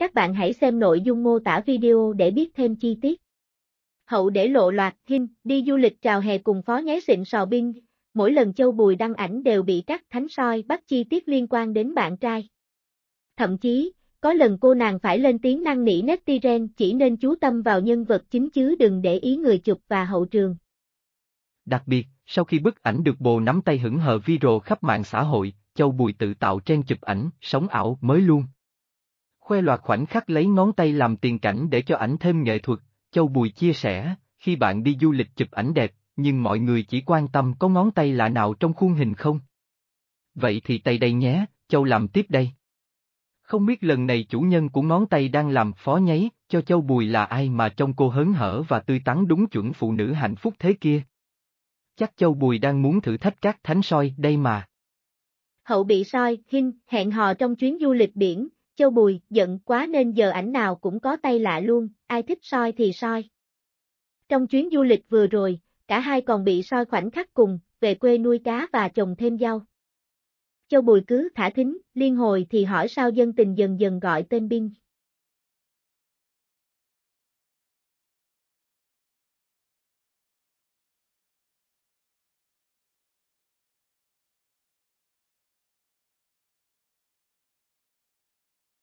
Các bạn hãy xem nội dung mô tả video để biết thêm chi tiết. Hậu để lộ loạt hình đi du lịch chào hè cùng phó nháy xịn sò binh, mỗi lần Châu Bùi đăng ảnh đều bị các thánh soi bắt chi tiết liên quan đến bạn trai. Thậm chí, có lần cô nàng phải lên tiếng năng nỉ netizen chỉ nên chú tâm vào nhân vật chính chứ đừng để ý người chụp và hậu trường. Đặc biệt, sau khi bức ảnh được bồ nắm tay hững hờ viral khắp mạng xã hội, Châu Bùi tự tạo trang chụp ảnh, sống ảo mới luôn. Khoe loạt khoảnh khắc lấy ngón tay làm tiền cảnh để cho ảnh thêm nghệ thuật, Châu Bùi chia sẻ, khi bạn đi du lịch chụp ảnh đẹp, nhưng mọi người chỉ quan tâm có ngón tay lạ nào trong khuôn hình không. Vậy thì tay đây nhé, Châu làm tiếp đây. Không biết lần này chủ nhân của ngón tay đang làm phó nháy, cho Châu Bùi là ai mà trông cô hớn hở và tươi tắn đúng chuẩn phụ nữ hạnh phúc thế kia. Chắc Châu Bùi đang muốn thử thách các thánh soi đây mà. Hậu bị soi, hin, hẹn hò trong chuyến du lịch biển, Châu Bùi, giận quá nên giờ ảnh nào cũng có tay lạ luôn, ai thích soi thì soi. Trong chuyến du lịch vừa rồi, cả hai còn bị soi khoảnh khắc cùng, về quê nuôi cá và trồng thêm rau. Châu Bùi cứ thả thính, liên hồi thì hỏi sao dân tình dần dần gọi tên Binh.